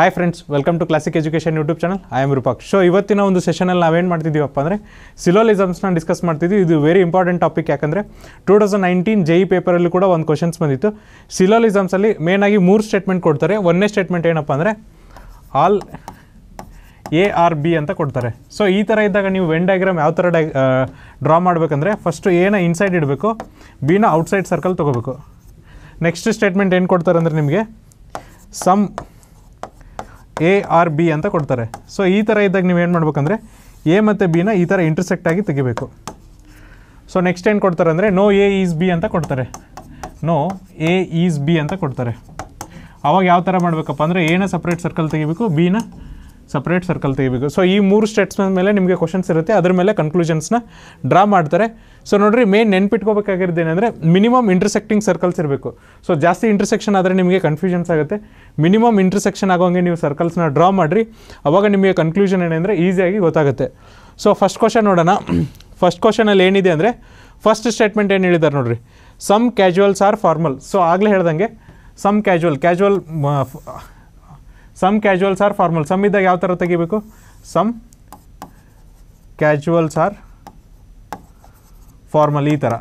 hi friends welcome to classic education YouTube channel I am Roopak so ಇವತ್ತಿನ ಒಂದು ಸೆಷನಲ್ಲಿ ನಾವೇನು ಮಾಡ್ತಿದ್ದೀವಪ್ಪ ಅಂದರೆ ಸಿಲೋಲಿಸಮ್ಸ್ನ ಡಿಸ್ಕಸ್ ಮಾಡ್ತಿದ್ವಿ ಇದು ವೆರಿ ಇಂಪಾರ್ಟೆಂಟ್ ಟಾಪಿಕ್ ಯಾಕಂದರೆ two thousand nineteen J E ಪೇಪರಲ್ಲಿ ಕೂಡ ಒಂದು ಕ್ವಶನ್ಸ್ ಬಂದಿತ್ತು ಸಿಲೋಲಿಸಮ್ಸಲ್ಲಿ ಮೇನಾಗಿ ಮೂರು ಸ್ಟೇಟ್ಮೆಂಟ್ ಕೊಡ್ತಾರೆ ಒಂದನೇ ಸ್ಟೇಟ್ಮೆಂಟ್ ಏನಪ್ಪ ಅಂದರೆ ಆಲ್ ಎ ಆರ್ ಬಿ ಅಂತ ಕೊಡ್ತಾರೆ ಸೊ ಈ ಥರ ಇದ್ದಾಗ ನೀವು ವೆನ್ ಡಯಾಗ್ರಾಮ್ ಯಾವ ಥರ ಡೈ ಡ್ರಾ ಮಾಡಬೇಕಂದ್ರೆ ಫಸ್ಟು ಏನ ಇನ್ಸೈಡ್ ಇಡಬೇಕು ಬಿನ ಔಟ್ಸೈಡ್ ಸರ್ಕಲ್ ತೊಗೋಬೇಕು ನೆಕ್ಸ್ಟ್ ಸ್ಟೇಟ್ಮೆಂಟ್ ಏನು ಕೊಡ್ತಾರೆ ಅಂದರೆ ನಿಮಗೆ ಸಮ್ ಎ ಆರ್ ಬಿ ಅಂತ ಕೊಡ್ತಾರೆ ಸೊ ಈ ಥರ ಇದ್ದಾಗ ನೀವು ಏನು ಮಾಡ್ಬೇಕಂದ್ರೆ ಎ ಮತ್ತು ಬಿನ ಈ ಥರ ಇಂಟರ್ಸೆಕ್ಟ್ ಆಗಿ ತೆಗಿಬೇಕು ಸೊ ನೆಕ್ಸ್ಟ್ ಏನು ಕೊಡ್ತಾರೆ ಅಂದರೆ ನೋ ಎ ಈಸ್ ಬಿ ಅಂತ ಕೊಡ್ತಾರೆ ನೋ ಎ ಈಸ್ ಬಿ ಅಂತ ಕೊಡ್ತಾರೆ ಅವಾಗ ಯಾವ ಥರ ಮಾಡಬೇಕಪ್ಪ ಅಂದರೆ ಎನ ಸಪ್ರೇಟ್ ಸರ್ಕಲ್ ತೆಗಿಬೇಕು ಬಿನ ಸಪ್ರೇಟ್ ಸರ್ಕಲ್ ತೆಗಿಬೇಕು ಸೊ ಈ ಮೂರು ಸ್ಟೇಟ್ಸ್ಮೆಂಟ್ ಮೇಲೆ ನಿಮಗೆ ಕ್ವಶನ್ಸ್ ಇರುತ್ತೆ ಅದ್ರ ಮೇಲೆ ಕನ್ಕ್ಲೂಷನ್ಸ್ನ ಡ್ರಾ ಮಾಡ್ತಾರೆ ಸೊ ನೋಡಿರಿ ಮೇನ್ ಏನಂದರೆ ಮಿನಿಮಮ್ ಇಂಟರ್ಸೆಕ್ಟಿಂಗ್ ಸರ್ಕಲ್ಸ್ ಇರಬೇಕು ಸೊ ಜಾಸ್ತಿ ಇಂಟರ್ಸೆಕ್ಷನ್ ಆದರೆ ನಿಮಗೆ ಕನ್ಫ್ಯೂಷನ್ಸ್ ಆಗುತ್ತೆ ಮಿನಿಮಮ್ ಇಂಟರ್ಸೆಕ್ಷನ್ ಆಗೋಂಗೆ ನೀವು ಸರ್ಕಲ್ಸ್ನ ಡ್ರಾ ಮಾಡಿರಿ ಅವಾಗ ನಿಮಗೆ ಕನ್ಕ್ಲೂಷನ್ ಏನಂದರೆ ಈಸಿಯಾಗಿ ಗೊತ್ತಾಗುತ್ತೆ ಸೊ ಫಸ್ಟ್ ಕ್ವಶನ್ ನೋಡೋಣ ಫಸ್ಟ್ ಕ್ವಶನಲ್ಲಿ ಏನಿದೆ ಅಂದರೆ ಫಸ್ಟ್ ಸ್ಟೇಟ್ಮೆಂಟ್ ಏನು ಹೇಳಿದ್ದಾರೆ ನೋಡಿರಿ some casuals are formal so ಆಗಲೇ ಹೇಳ್ದಂಗೆ some casual casual some casuals are formal some ಇದ್ದಾಗ ಯಾವ ಥರ ತೆಗಿಬೇಕು ಸಮ್ ಕ್ಯಾಶುವಲ್ಸ್ ಆರ್ ಫಾರ್ಮಲ್ ಈ ಥರ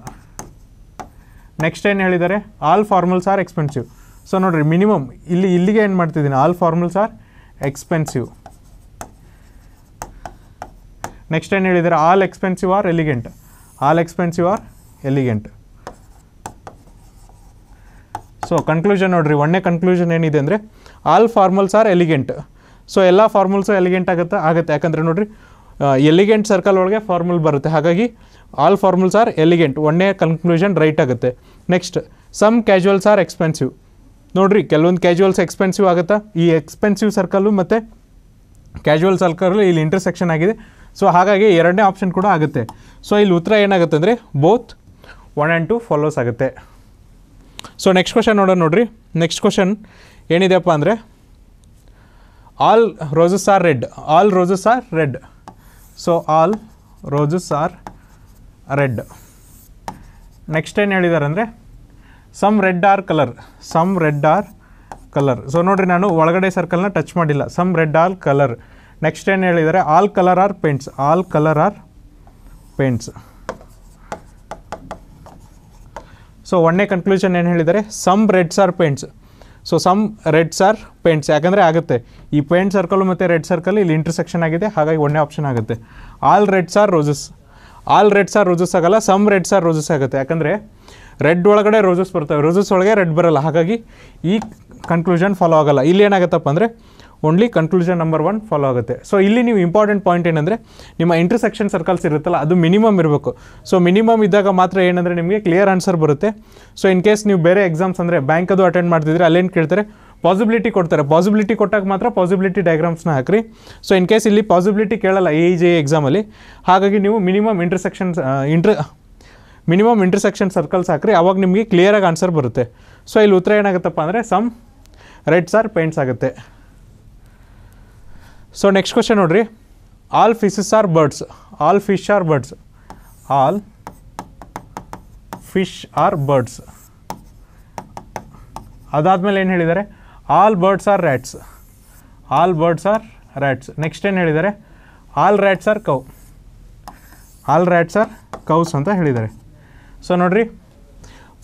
ನೆಕ್ಸ್ಟ್ ಏನು ಹೇಳಿದ್ದಾರೆ all formals are expensive so ನೋಡಿರಿ ಮಿನಿಮಮ್ ಇಲ್ಲಿ ಇಲ್ಲಿಗೆ ಏನು ಮಾಡ್ತಿದ್ದೀನಿ all formals are expensive next ಏನು ಹೇಳಿದ್ದಾರೆ all expensive are elegant all expensive are elegant so conclusion ನೋಡಿರಿ ಒಳ್ಳೆ ಕನ್ಕ್ಲೂಷನ್ ಏನಿದೆ ಅಂದರೆ all formals are elegant so ಎಲ್ಲ ಫಾರ್ಮಲ್ಸು ಎಲಿಗೆಂಟ್ ಆಗುತ್ತೆ ಆಗುತ್ತೆ ಯಾಕಂದರೆ ನೋಡಿರಿ ಎಲಿಗೆಂಟ್ ಸರ್ಕಲ್ ಒಳಗೆ ಫಾರ್ಮುಲ್ ಬರುತ್ತೆ ಹಾಗಾಗಿ ಆಲ್ ಫಾರ್ಮುಲ್ಸ್ ಆರ್ ಎಲಿಗೆಂಟ್ ಒಂದೇ ಕನ್ಕ್ಲೂಷನ್ ರೈಟ್ ಆಗುತ್ತೆ next some casuals are expensive ನೋಡಿರಿ ಕೆಲವೊಂದು ಕ್ಯಾಶುವಲ್ಸ್ ಎಕ್ಸ್ಪೆನ್ಸಿವ್ ಆಗುತ್ತಾ ಈ ಎಕ್ಸ್ಪೆನ್ಸಿವ್ ಸರ್ಕಲ್ಲು ಮತ್ತು ಕ್ಯಾಶುವಲ್ ಸರ್ಕಲ್ಲು ಇಲ್ಲಿ ಇಂಟರ್ಸೆಕ್ಷನ್ ಆಗಿದೆ ಸೊ ಹಾಗಾಗಿ ಎರಡನೇ ಆಪ್ಷನ್ ಕೂಡ ಆಗುತ್ತೆ ಸೊ ಇಲ್ಲಿ ಉತ್ತರ ಏನಾಗುತ್ತೆ ಅಂದರೆ both one and two follows ಆಗುತ್ತೆ ಸೊ ನೆಕ್ಸ್ಟ್ ಕ್ವಶನ್ ನೋಡೋಣ ನೋಡ್ರಿ ನೆಕ್ಸ್ಟ್ ಕ್ವಶನ್ ಏನಿದೆಯಪ್ಪ ಅಂದರೆ all roses are red all roses are red so all roses are red next ಏನು ಹೇಳಿದ್ದಾರೆ ಅಂದರೆ some red are colour some red are colour so ನೋಡಿರಿ ನಾನು ಒಳಗಡೆ ಸರ್ಕಲ್ನ ಟಚ್ ಮಾಡಿಲ್ಲ some red are colour next ಏನು ಹೇಳಿದ್ದಾರೆ all colour are paints all colour are paints so ಒಳ್ಳೆ ಕನ್ಕ್ಲೂಷನ್ ಏನು ಹೇಳಿದ್ದಾರೆ some reds are paints so some red are paints ಯಾಕಂದರೆ ಆಗುತ್ತೆ ಈ ಪೇಂಟ್ ಸರ್ಕಲ್ ಮತ್ತು ರೆಡ್ ಸರ್ಕಲ್ ಇಲ್ಲಿ ಇಂಟರ್ಸೆಕ್ಷನ್ ಆಗಿದೆ ಹಾಗಾಗಿ ಒಳ್ಳೆ ಆಪ್ಷನ್ ಆಗುತ್ತೆ all red are roses all red are roses ಆಗಲ್ಲ ಸಮ್ ರೆಡ್ ಸಾರ್ ರೋಸಸ್ ಆಗುತ್ತೆ ಯಾಕಂದರೆ ರೆಡ್ ಒಳಗಡೆ ರೋಸಸ್ ಬರ್ತವೆ ರೋಸಸ್ ಒಳಗೆ ರೆಡ್ ಬರಲ್ಲ ಹಾಗಾಗಿ ಈ ಕನ್ಕ್ಲೂಷನ್ ಫಾಲೋ ಆಗೋಲ್ಲ ಇಲ್ಲಿ ಏನಾಗುತ್ತಪ್ಪ ಅಂದರೆ only conclusion number one follow ಆಗುತ್ತೆ ಸೊ ಇಲ್ಲಿ ನೀವು ಇಂಪಾರ್ಟೆಂಟ್ ಪಾಯಿಂಟ್ ಏನಂದರೆ ನಿಮ್ಮ ಇಂಟರ್ಸೆಕ್ಷನ್ ಸರ್ಕಲ್ಸ್ ಇರುತ್ತಲ್ಲ ಅದು ಮಿನಿಮಮ್ ಇರಬೇಕು ಸೊ ಮಿನಿಮಮ್ ಇದ್ದಾಗ ಮಾತ್ರ ಏನಂದರೆ ನಿಮಗೆ ಕ್ಲಿಯರ್ ಆನ್ಸರ್ ಬರುತ್ತೆ ಸೊ ಇನ್ ಕೇಸ್ ನೀವು ಬೇರೆ ಎಕ್ಸಾಮ್ಸ್ ಅಂದರೆ ಬ್ಯಾಂಕ್ ಅದು ಅಟೆಂಡ್ ಮಾಡ್ತಿದ್ರೆ ಅಲ್ಲೇನು ಕೇಳ್ತಾರೆ ಪಾಸಿಬಿಲಿಟಿ ಕೊಡ್ತಾರೆ ಪಾಸಿಬಿಲಿಟಿ ಕೊಟ್ಟಾಗ ಮಾತ್ರ ಪಾಸಿಬಿಲಿಟಿ ಡಯಾಗ್ರಾಮ್ಸ್ನ ಹಾಕಿರಿ ಸೊ ಇನ್ ಕೇಸ್ ಇಲ್ಲಿ ಪಾಸಿಬಿಲಿಟಿ ಕೇಳಲ್ಲ ಎ ಜೆ ಎಕ್ಸಾಮಲ್ಲಿ ಹಾಗಾಗಿ ನೀವು ಮಿನಿಮಮ್ ಇಂಟರ್ಸೆಕ್ಷನ್ಸ್ ಇಂಟ್ರ ಮಿನಿಮಮ್ ಇಂಟರ್ಸೆಕ್ಷನ್ ಸರ್ಕಲ್ಸ್ ಹಾಕಿರಿ ಅವಾಗ ನಿಮಗೆ ಕ್ಲಿಯರಾಗಿ ಆನ್ಸರ್ ಬರುತ್ತೆ ಸೊ ಇಲ್ಲಿ ಉತ್ತರ ಏನಾಗುತ್ತಪ್ಪ ಅಂದರೆ ಸಮ್ ರೆಡ್ಸ್ ಆರ್ ಪೇಂಟ್ಸ್ ಆಗುತ್ತೆ ಸೊ ನೆಕ್ಸ್ಟ್ ಕ್ವಶನ್ ನೋಡಿರಿ all fishes are birds all fish are birds all fish are birds ಅದಾದಮೇಲೆ ಏನು ಹೇಳಿದ್ದಾರೆ all birds are rats all birds are rats next ಏನು ಹೇಳಿದ್ದಾರೆ all rats are cow all rats are cows ಅಂತ ಹೇಳಿದ್ದಾರೆ so ನೋಡ್ರಿ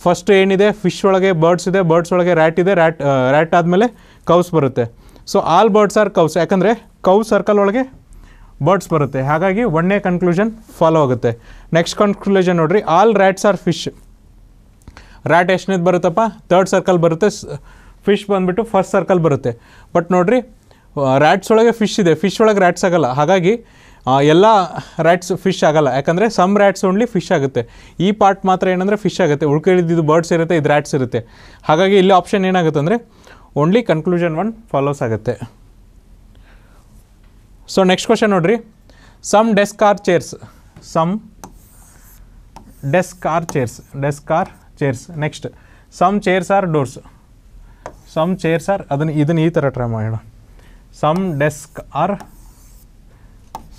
first ಏನಿದೆ fish ಒಳಗೆ ಬರ್ಡ್ಸ್ ಇದೆ ಬರ್ಡ್ಸ್ ಒಳಗೆ ರ್ಯಾಟ್ ಇದೆ ರ್ಯಾಟ್ ರ್ಯಾಟ್ ಆದಮೇಲೆ ಕೌಸ್ ಬರುತ್ತೆ so all birds are cows ಯಾಕಂದರೆ ಕೌ ಸರ್ಕಲ್ ಒಳಗೆ ಬರ್ಡ್ಸ್ ಬರುತ್ತೆ ಹಾಗಾಗಿ ಒನ್ನೇ ಕನ್ಕ್ಲೂಷನ್ ಫಾಲೋ ಆಗುತ್ತೆ ನೆಕ್ಸ್ಟ್ ಕನ್ಕ್ಲೂಷನ್ ನೋಡಿರಿ all rats are fish rat ಎಷ್ಟನೇದು ಬರುತ್ತಪ್ಪ ತರ್ಡ್ ಸರ್ಕಲ್ ಬರುತ್ತೆ ಫಿಶ್ ಬಂದುಬಿಟ್ಟು ಫಸ್ಟ್ ಸರ್ಕಲ್ ಬರುತ್ತೆ ಬಟ್ ನೋಡಿರಿ ರ್ಯಾಟ್ಸ್ ಒಳಗೆ ಫಿಶ್ ಇದೆ ಫಿಶ್ ಒಳಗೆ ರ್ಯಾಟ್ಸ್ ಆಗಲ್ಲ ಹಾಗಾಗಿ ಎಲ್ಲ ರ್ಯಾಟ್ಸ್ ಫಿಶ್ ಆಗಲ್ಲ ಯಾಕಂದರೆ ಸಮ್ ರ್ಯಾಟ್ಸ್ ಓನ್ಲಿ ಫಿಶ್ ಆಗುತ್ತೆ ಈ ಪಾರ್ಟ್ ಮಾತ್ರ ಏನಂದರೆ ಫಿಶ್ ಆಗುತ್ತೆ ಉಳ್ಕೇಳಿದ್ದು ಬರ್ಡ್ಸ್ ಇರುತ್ತೆ ಇದು ರ್ಯಾಟ್ಸ್ ಇರುತ್ತೆ ಹಾಗಾಗಿ ಇಲ್ಲಿ ಆಪ್ಷನ್ ಏನಾಗುತ್ತೆ ಅಂದರೆ ಓನ್ಲಿ ಕನ್ಕ್ಲೂಷನ್ ಒನ್ ಫಾಲೋಸ್ ಆಗುತ್ತೆ ಸೊ ನೆಕ್ಸ್ಟ್ ಕ್ವಶನ್ ನೋಡ್ರಿ some desk are chairs some desk are chairs desk are chairs next some chairs are doors some chairs are ಅದನ್ನು ಇದನ್ನು ಈ ಥರ ಟ್ರೈ ಮಾಡೋಣ some desk are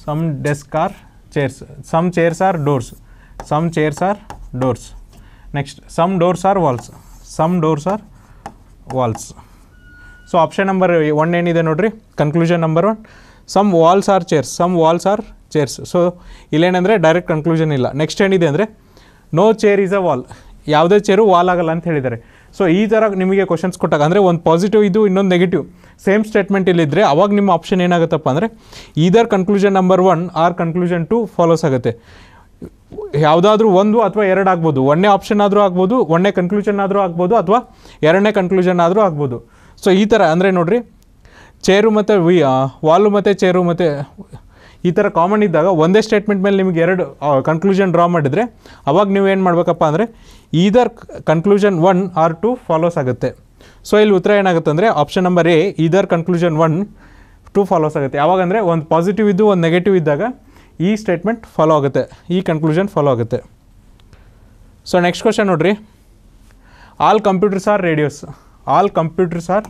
some desk are chairs some chairs are doors some chairs are doors next some doors are walls some doors are walls so option number one ಏನಿದೆ ನೋಡಿರಿ conclusion number one some walls are chairs some walls are chairs so ಇಲ್ಲೇನೆಂದರೆ direct conclusion ಇಲ್ಲ next ಏನಿದೆ ಅಂದರೆ no chair is a wall ಯಾವುದೇ chair wall ಆಗಲ್ಲ ಅಂತ ಹೇಳಿದ್ದಾರೆ ಸೊ ಈ ಥರ ನಿಮಗೆ ಕ್ವಶನ್ಸ್ ಕೊಟ್ಟಾಗ ಅಂದರೆ ಒಂದು ಪಾಸಿಟಿವ್ ಇದು ಇನ್ನೊಂದು ನೆಗೆಟಿವ್ ಸೇಮ್ ಸ್ಟೇಟ್ಮೆಂಟ್ ಇಲ್ಲಿದ್ದರೆ ಅವಾಗ ನಿಮ್ಮ ಆಪ್ಷನ್ ಏನಾಗುತ್ತಪ್ಪ ಅಂದರೆ either conclusion number one or conclusion two follows ಆಗುತ್ತೆ ಯಾವುದಾದ್ರೂ ಒಂದು ಅಥವಾ ಎರಡು ಆಗ್ಬೋದು ಒಂದೇ ಆಪ್ಷನ್ ಆದರೂ ಆಗ್ಬೋದು ಒಂದೇ ಕನ್ಕ್ಲೂಷನ್ ಆದರೂ ಆಗ್ಬೋದು ಅಥವಾ ಎರಡನೇ ಕನ್ಕ್ಲೂಷನ್ ಆದರೂ ಆಗ್ಬೋದು ಸೊ ಈ ಥರ ಅಂದರೆ ನೋಡಿರಿ ಚೇರು ಮತ್ತು ವಿ ವಾಲು ಮತ್ತು ಚೇರು ಮತ್ತು ಈ ಥರ ಕಾಮನ್ ಇದ್ದಾಗ ಒಂದೇ ಸ್ಟೇಟ್ಮೆಂಟ್ ಮೇಲೆ ನಿಮಗೆ ಎರಡು ಕನ್ಕ್ಲೂಷನ್ ಡ್ರಾ ಮಾಡಿದರೆ ಅವಾಗ ನೀವು ಏನು ಮಾಡಬೇಕಪ್ಪ ಅಂದರೆ either conclusion one or two follows ಆಗುತ್ತೆ ಸೊ ಇಲ್ಲಿ ಉತ್ತರ ಏನಾಗುತ್ತೆ ಅಂದರೆ option number A either conclusion one two follows ಆಗುತ್ತೆ ಯಾವಾಗ ಒಂದು ಪಾಸಿಟಿವ್ ಇದ್ದು ಒಂದು ನೆಗೆಟಿವ್ ಇದ್ದಾಗ ಈ ಸ್ಟೇಟ್ಮೆಂಟ್ ಫಾಲೋ ಆಗುತ್ತೆ ಈ ಕನ್ಕ್ಲೂಷನ್ ಫಾಲೋ ಆಗುತ್ತೆ ಸೊ ನೆಕ್ಸ್ಟ್ ಕ್ವಶನ್ ನೋಡಿರಿ all computers are radios all computers are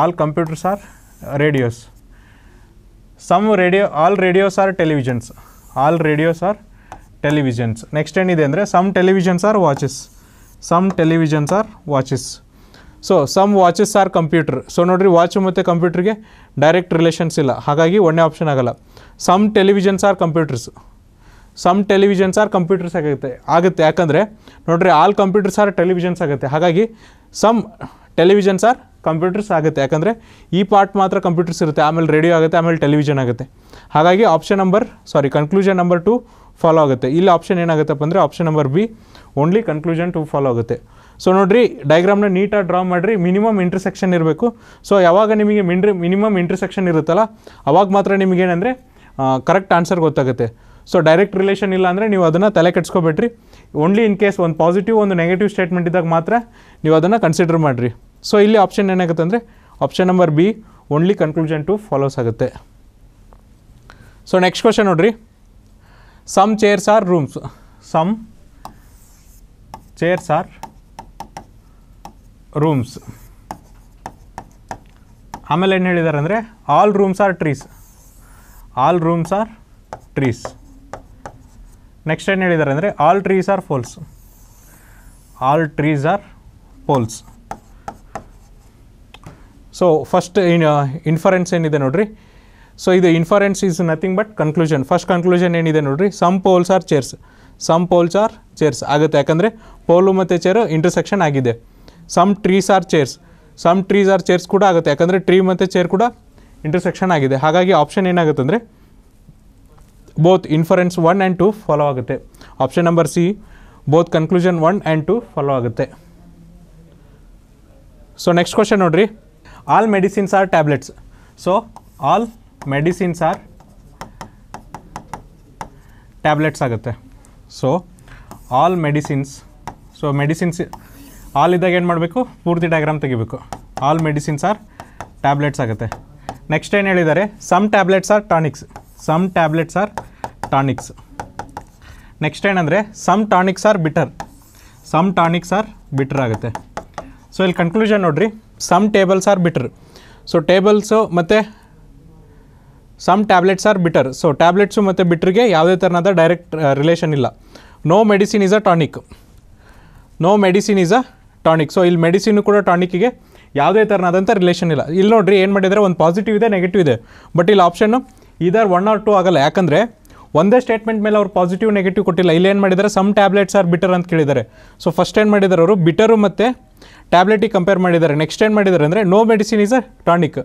all computers are radios some radio all radios are televisions all radios are televisions next ಏನಿದೆ ಅಂದರೆ some televisions are watches some televisions are watches so some watches are computer so ನೋಡಿರಿ watch ಮತ್ತು ಕಂಪ್ಯೂಟ್ರಿಗೆ direct relations ಇಲ್ಲ ಹಾಗಾಗಿ ಒಂದೇ option ಆಗಲ್ಲ some televisions are computers some televisions are computers ಆಗುತ್ತೆ ಆಗುತ್ತೆ ಯಾಕಂದರೆ ನೋಡ್ರಿ ಆಲ್ ಕಂಪ್ಯೂಟರ್ಸ್ ಆರ್ ಟೆಲಿವಿಷನ್ಸ್ ಆಗುತ್ತೆ ಹಾಗಾಗಿ ಸಮ್ ಟೆಲಿವಿಷನ್ಸ್ ಆರ್ ಕಂಪ್ಯೂಟರ್ಸ್ ಆಗುತ್ತೆ ಯಾಕಂದರೆ ಈ ಪಾರ್ಟ್ ಮಾತ್ರ ಕಂಪ್ಯೂಟರ್ಸ್ ಇರುತ್ತೆ ಆಮೇಲೆ ರೇಡಿಯೋ ಆಗುತ್ತೆ ಆಮೇಲೆ ಟೆಲಿವಿಷನ್ ಆಗುತ್ತೆ ಹಾಗಾಗಿ option number sorry conclusion number two follow ಆಗುತ್ತೆ ಇಲ್ಲಿ ಆಪ್ಷನ್ ಏನಾಗುತ್ತಪ್ಪ ಅಂದರೆ option number B only conclusion two follow ಆಗುತ್ತೆ ಸೊ ನೋಡಿರಿ ಡೈಗ್ರಾಮ್ನ ನೀಟಾಗಿ ಡ್ರಾ ಮಾಡಿರಿ ಮಿನಿಮಮ್ ಇಂಟರ್ಸೆಕ್ಷನ್ ಇರಬೇಕು ಸೊ ಯಾವಾಗ ನಿಮಗೆ ಮಿನ್ರಿ ಮಿನಿಮಮ್ ಇಂಟರ್ಸೆಕ್ಷನ್ ಇರುತ್ತಲ್ಲ ಅವಾಗ ಮಾತ್ರ ನಿಮಗೇನಂದರೆ ಕರೆಕ್ಟ್ ಆನ್ಸರ್ ಗೊತ್ತಾಗುತ್ತೆ ಸೊ ಡೈರೆಕ್ಟ್ ರಿಲೇಷನ್ ಇಲ್ಲ ಅಂದರೆ ನೀವು ಅದನ್ನು ತಲೆ ಕೆಡ್ಸ್ಕೊಬೇಡ್ರಿ ಓನ್ಲಿ ಇನ್ ಕೇಸ್ ಒಂದು ಪಾಸಿಟಿವ್ ಒಂದು ನೆಗೆಟಿವ್ ಸ್ಟೇಟ್ಮೆಂಟ್ ಇದ್ದಾಗ ಮಾತ್ರ ನೀವು ಅದನ್ನು ಕನ್ಸಿಡರ್ ಮಾಡಿರಿ ಸೊ ಇಲ್ಲಿ ಆಪ್ಷನ್ ಏನಾಗುತ್ತೆ ಅಂದರೆ option number B only conclusion two follows ಆಗುತ್ತೆ ಸೊ ನೆಕ್ಸ್ಟ್ ಕ್ವಶನ್ ನೋಡಿರಿ some chairs are rooms some chairs are rooms ಆಮೇಲೆ ಏನು ಹೇಳಿದ್ದಾರೆ ಅಂದರೆ all rooms are trees all rooms are trees next ಏನು ಹೇಳಿದ್ದಾರೆ ಅಂದರೆ all trees are poles all trees are poles so first in inference ಏನಿದೆ ನೋಡ್ರಿ ಸೊ ಇದು inference is nothing but conclusion first conclusion ಏನಿದೆ ನೋಡ್ರಿ some poles are chairs some poles are chairs ಆಗುತ್ತೆ ಯಾಕಂದರೆ ಪೋಲು ಮತ್ತು ಚೇರು ಇಂಟರ್ಸೆಕ್ಷನ್ ಆಗಿದೆ some trees are chairs some trees are chairs ಕೂಡ ಆಗುತ್ತೆ ಯಾಕಂದರೆ ಟ್ರೀ ಮತ್ತು ಚೇರ್ ಕೂಡ ಇಂಟರ್ಸೆಕ್ಷನ್ ಆಗಿದೆ ಹಾಗಾಗಿ ಆಪ್ಷನ್ ಏನಾಗುತ್ತೆ ಅಂದರೆ both inference one and two follow ಆಗುತ್ತೆ option number C both conclusion one and two follow ಆಗುತ್ತೆ ಸೊ ನೆಕ್ಸ್ಟ್ ಕ್ವಶನ್ ನೋಡ್ರಿ all medicines are tablets so all medicines are tablets ಆಗುತ್ತೆ so all medicines so medicines all ಇದ್ದಾಗ ಏನು ಮಾಡಬೇಕು ಪೂರ್ತಿ diagram ತೆಗಿಬೇಕು all medicines are tablets ಆಗುತ್ತೆ next ಏನು ಹೇಳಿದ್ದಾರೆ some tablets are tonics some tablets are tonics next ಏನಂದರೆ some tonics are bitter some tonics are bitter ಆಗುತ್ತೆ ಸೊ ಇಲ್ಲಿ ಕನ್ಕ್ಲೂಷನ್ ನೋಡಿರಿ some tables are bitter so tables ಮತ್ತು some tablets are bitter so tablets ಮತ್ತು ಬಿಟ್ರಿಗೆ ಯಾವುದೇ ಥರನಾದ direct relation ಇಲ್ಲ no medicine is a tonic no medicine is a tonic so ಇಲ್ಲಿ ಮೆಡಿಸಿನ್ ಕೂಡ ಟಾನಿಕ್ಗೆ ಯಾವುದೇ ಥರನಾದಂಥ ರಿಲೇಷನ್ ಇಲ್ಲ ಇಲ್ಲಿ ನೋಡ್ರಿ ಏನು ಮಾಡಿದರೆ ಒಂದು ಪಾಸಿಟಿವ್ ಇದೆ ನೆಗೆಟಿವ್ ಇದೆ ಬಟ್ ಇಲ್ಲಿ ಆಪ್ಷನ್ನು ಇದರ್ ಒನ್ ಆರ್ ಟು ಆಗಲ್ಲ ಯಾಕಂದರೆ ಒಂದೇ ಸ್ಟೇಟ್ಮೆಂಟ್ ಮೇಲೆ ಅವ್ರು ಪಾಸಿಟಿವ್ ನೆಗೆಟಿವ್ ಕೊಟ್ಟಿಲ್ಲ ಇಲ್ಲಿ ಏನು ಮಾಡಿದ್ದಾರೆ ಸಮ್ ಟ್ಯಾಬ್ಲೆಟ್ಸ್ ಆರ್ ಬಿಟರ್ ಅಂತ ಕೇಳಿದ್ದಾರೆ ಸೊ ಫಸ್ಟ್ ಏನು ಮಾಡಿದ್ದಾರೆ ಅವರು ಬಿಟರು ಮತ್ತು ಟ್ಯಾಬ್ಲೆಟಿಗೆ ಕಂಪೇರ್ ಮಾಡಿದ್ದಾರೆ ನೆಕ್ಸ್ಟ್ ಏನು ಮಾಡಿದ್ದಾರೆ ಅಂದರೆ no medicine is a tonic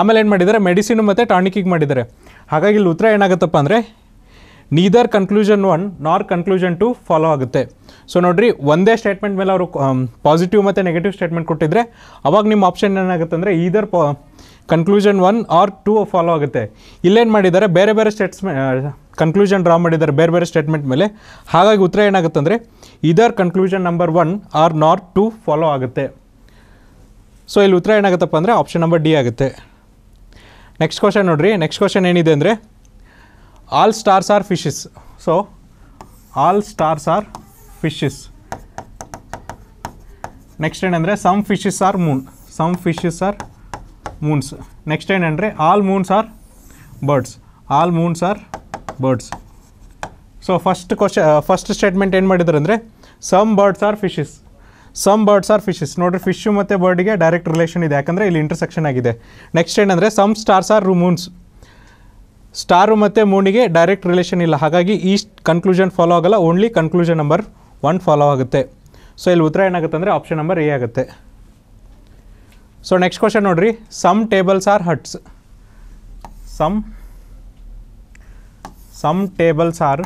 ಆಮೇಲೆ ಏನು ಮಾಡಿದ್ದಾರೆ ಮೆಡಿಸಿನು ಮತ್ತು ಟಾನಿಕಿಗೆ ಮಾಡಿದ್ದಾರೆ ಹಾಗಾಗಿ ಇಲ್ಲಿ ಉತ್ತರ ಏನಾಗುತ್ತಪ್ಪ ಅಂದರೆ neither conclusion one nor conclusion two follow ಆಗುತ್ತೆ ಸೊ ನೋಡಿರಿ ಒಂದೇ ಸ್ಟೇಟ್ಮೆಂಟ್ ಮೇಲೆ ಅವರು ಪಾಸಿಟಿವ್ ಮತ್ತು ನೆಗೆಟಿವ್ ಸ್ಟೇಟ್ಮೆಂಟ್ ಕೊಟ್ಟಿದ್ರೆ ಅವಾಗ ನಿಮ್ಮ ಆಪ್ಷನ್ ಏನಾಗುತ್ತೆ ಅಂದರೆ ಈದರ್ ಪಾ conclusion one or two follow ಆಗುತ್ತೆ ಇಲ್ಲೇನು ಮಾಡಿದ್ದಾರೆ ಬೇರೆ ಬೇರೆ ಸ್ಟೇಟ್ಸ್ ಕನ್ಕ್ಲೂಷನ್ ಡ್ರಾ ಮಾಡಿದ್ದಾರೆ ಬೇರೆ ಬೇರೆ ಸ್ಟೇಟ್ಮೆಂಟ್ ಮೇಲೆ ಹಾಗಾಗಿ ಉತ್ತರ ಏನಾಗುತ್ತೆ ಅಂದರೆ either conclusion number one or not two follow ಆಗುತ್ತೆ ಸೊ ಇಲ್ಲಿ ಉತ್ತರ ಏನಾಗುತ್ತಪ್ಪ ಅಂದರೆ ಆಪ್ಷನ್ ನಂಬರ್ ಡಿ ಆಗುತ್ತೆ ನೆಕ್ಸ್ಟ್ ಕ್ವಶನ್ ನೋಡಿರಿ ನೆಕ್ಸ್ಟ್ ಕ್ವಶನ್ ಏನಿದೆ ಅಂದರೆ all stars are fishes so all stars are fishes next ಏನಂದರೆ some fishes are moon some fishes are moons next ಏನಂದರೆ all moons are birds all moons are birds so first question first statement ಏನು ಮಾಡಿದ್ರು ಅಂದರೆ some birds are fishes some birds are fishes ನೋಡಿರಿ fish ಮತ್ತು ಬರ್ಡ್ಗೆ direct relation ಇದೆ ಯಾಕಂದರೆ ಇಲ್ಲಿ ಇಂಟರ್ಸೆಕ್ಷನ್ ಆಗಿದೆ ನೆಕ್ಸ್ಟ್ ಏನಂದರೆ some stars are moons star ಮತ್ತು ಮೂನಿಗೆ ಡೈರೆಕ್ಟ್ ರಿಲೇಷನ್ ಇಲ್ಲ ಹಾಗಾಗಿ ಈ ಕನ್ಕ್ಲೂಷನ್ ಫಾಲೋ ಆಗೋಲ್ಲ only conclusion number one follow ಆಗುತ್ತೆ ಸೊ ಇಲ್ಲಿ ಉತ್ತರ ಏನಾಗುತ್ತೆ ಅಂದರೆ ಆಪ್ಷನ್ ನಂಬರ್ ಎ ಆಗುತ್ತೆ ಸೊ ನೆಕ್ಸ್ಟ್ ಕ್ವಶನ್ ನೋಡಿರಿ some tables are huts some some tables are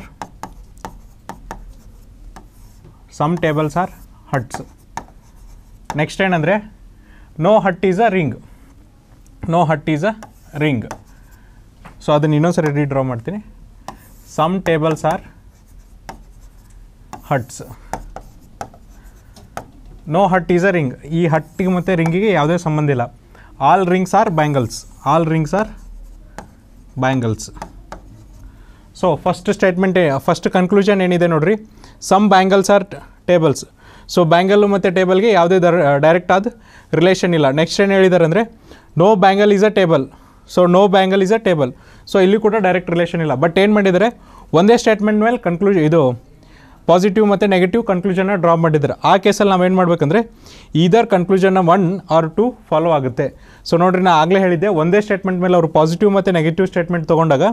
some tables are huts next ಏನಂದರೆ no hut is a ring no hut is a ring so ಅದನ್ನು ಇನ್ನೊಂದ್ಸರಿ draw ಮಾಡ್ತೀನಿ some tables are huts no hut is a ring ಈ ಹಟ್ಟಿಗೆ ಮತ್ತು ರಿಂಗಿಗೆ ಯಾವುದೇ ಸಂಬಂಧ ಇಲ್ಲ all rings are bangles all rings are bangles so first statement first conclusion ಏನಿದೆ ನೋಡಿರಿ some bangles are tables so bangle ಮತ್ತು ಟೇಬಲ್ಗೆ ಯಾವುದೇ ದರ್ ಡೈರೆಕ್ಟ್ ಆದ ರಿಲೇಷನ್ ಇಲ್ಲ ನೆಕ್ಸ್ಟ್ ಏನು ಹೇಳಿದ್ದಾರೆ ಅಂದರೆ no bangle is a table so no bangle is a table so ಇಲ್ಲಿ ಕೂಡ ಡೈರೆಕ್ಟ್ ರಿಲೇಷನ್ ಇಲ್ಲ ಬಟ್ ಏನು ಮಾಡಿದರೆ ಒಂದೇ ಸ್ಟೇಟ್ಮೆಂಟ್ ಮೇಲೆ ಕನ್ಕ್ಲೂಷನ್ ಇದು ಪಾಸಿಟಿವ್ ಮತ್ತು ನೆಗೆಟಿವ್ ಕನ್ಕ್ಲೂಷನ್ನ ಡ್ರಾ ಮಾಡಿದ್ದಾರೆ ಆ ಕೇಸಲ್ಲಿ ನಾವೇನು ಮಾಡಬೇಕಂದ್ರೆ ಈದರ್ ಕನ್ಕ್ಲೂಷನ್ನ ಒನ್ ಆರ್ ಟು ಫಾಲೋ ಆಗುತ್ತೆ ಸೊ ನೋಡಿರಿ ನಾನು ಆಗಲೇ ಹೇಳಿದ್ದೆ ಒಂದೇ ಸ್ಟೇಟ್ಮೆಂಟ್ ಮೇಲೆ ಅವರು ಪಾಸಿಟಿವ್ ಮತ್ತು ನೆಗೆಟಿವ್ ಸ್ಟೇಟ್ಮೆಂಟ್ ತೊಗೊಂಡಾಗ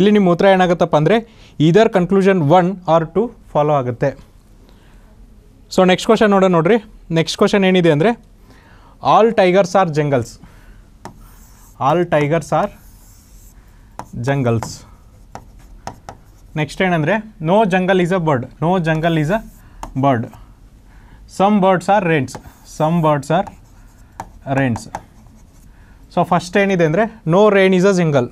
ಇಲ್ಲಿ ನಿಮ್ಮ ಉತ್ತರ ಏನಾಗುತ್ತಪ್ಪ ಅಂದರೆ either conclusion one or two follow ಆಗುತ್ತೆ ಸೊ ನೆಕ್ಸ್ಟ್ ಕ್ವಶನ್ ನೋಡೋಣ ನೋಡ್ರಿ ನೆಕ್ಸ್ಟ್ ಕ್ವಶನ್ ಏನಿದೆ ಅಂದರೆ all tigers are jungles all tigers are jungles next ಏನಂದರೆ no jungle is a bird no jungle is a bird some birds are rains some birds are rains so first ಏನಿದೆ ಅಂದರೆ no rain is a jungle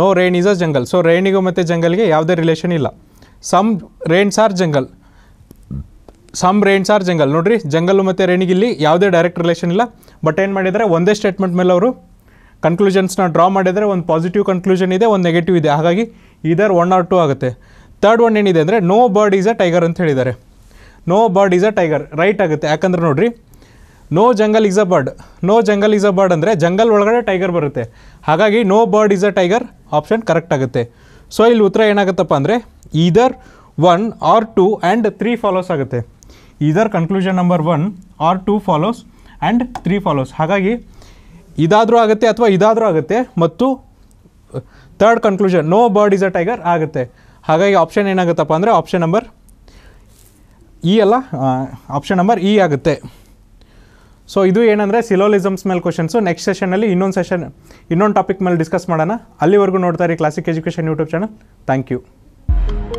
no rain is a jungle so ರೈನಿಗೂ ಮತ್ತು ಜಂಗಲ್ಗೆ ಯಾವುದೇ relation ಇಲ್ಲ some rains are jungle some rains are jungle ನೋಡಿರಿ jungle ಮತ್ತು ರೇಣಿಗಿಲ್ಲಿ ಯಾವುದೇ ಡೈರೆಕ್ಟ್ ರಿಲೇಷನ್ ಇಲ್ಲ ಬಟ್ ಏನು ಮಾಡಿದರೆ ಒಂದೇ ಸ್ಟೇಟ್ಮೆಂಟ್ ಮೇಲೆ ಅವರು ಕನ್ಕ್ಲೂಷನ್ಸ್ನ ಡ್ರಾ ಮಾಡಿದರೆ ಒಂದು ಪಾಸಿಟಿವ್ ಕನ್ಕ್ಲೂಷನ್ ಇದೆ ಒಂದು ನೆಗೆಟಿವ್ ಇದೆ ಹಾಗಾಗಿ ಇದರ್ ಒನ್ ಆರ್ ಟೂ ಆಗುತ್ತೆ ತರ್ಡ್ ಒನ್ ಏನಿದೆ ಅಂದರೆ no bird is a tiger ಅಂತ ಹೇಳಿದ್ದಾರೆ no bird is a tiger right ಆಗುತ್ತೆ ಯಾಕಂದ್ರೆ ನೋಡಿರಿ no jungle is a bird no jungle is a bird ಅಂದರೆ ಜಂಗಲ್ ಒಳಗಡೆ ಟೈಗರ್ ಬರುತ್ತೆ ಹಾಗಾಗಿ no bird is a tiger option correct ಆಗುತ್ತೆ ಸೊ ಇಲ್ಲಿ ಉತ್ತರ ಏನಾಗುತ್ತಪ್ಪ ಅಂದರೆ either one or two and three follows ಆಗುತ್ತೆ either conclusion number one or two follows and three follows ಹಾಗಾಗಿ ಇದಾದರೂ ಆಗುತ್ತೆ ಅಥವಾ ಇದಾದರೂ ಆಗುತ್ತೆ ಮತ್ತು third conclusion no bird is a tiger ಆಗುತ್ತೆ ಹಾಗಾಗಿ ಆಪ್ಷನ್ ಏನಾಗುತ್ತಪ್ಪ ಅಂದರೆ ಆಪ್ಷನ್ ನಂಬರ್ ಇ ಅಲ್ಲ ಆಪ್ಷನ್ ನಂಬರ್ ಇ ಆಗುತ್ತೆ ಸೊ ಇದು ಏನಂದರೆ ಸಿಲೋಲಿಸಮ್ಸ್ ಮೇಲೆ ಕ್ವಶನ್ಸು ನೆಕ್ಸ್ಟ್ ಸೆಷನಲ್ಲಿ ಇನ್ನೊಂದು ಸೆಷನ್ ಇನ್ನೊಂದು ಟಾಪಿಕ್ ಮೇಲೆ ಡಿಸ್ಕಸ್ ಮಾಡೋಣ ಅಲ್ಲಿವರೆಗೂ ನೋಡ್ತಾ ಇರಿ Classic education YouTube channel thank you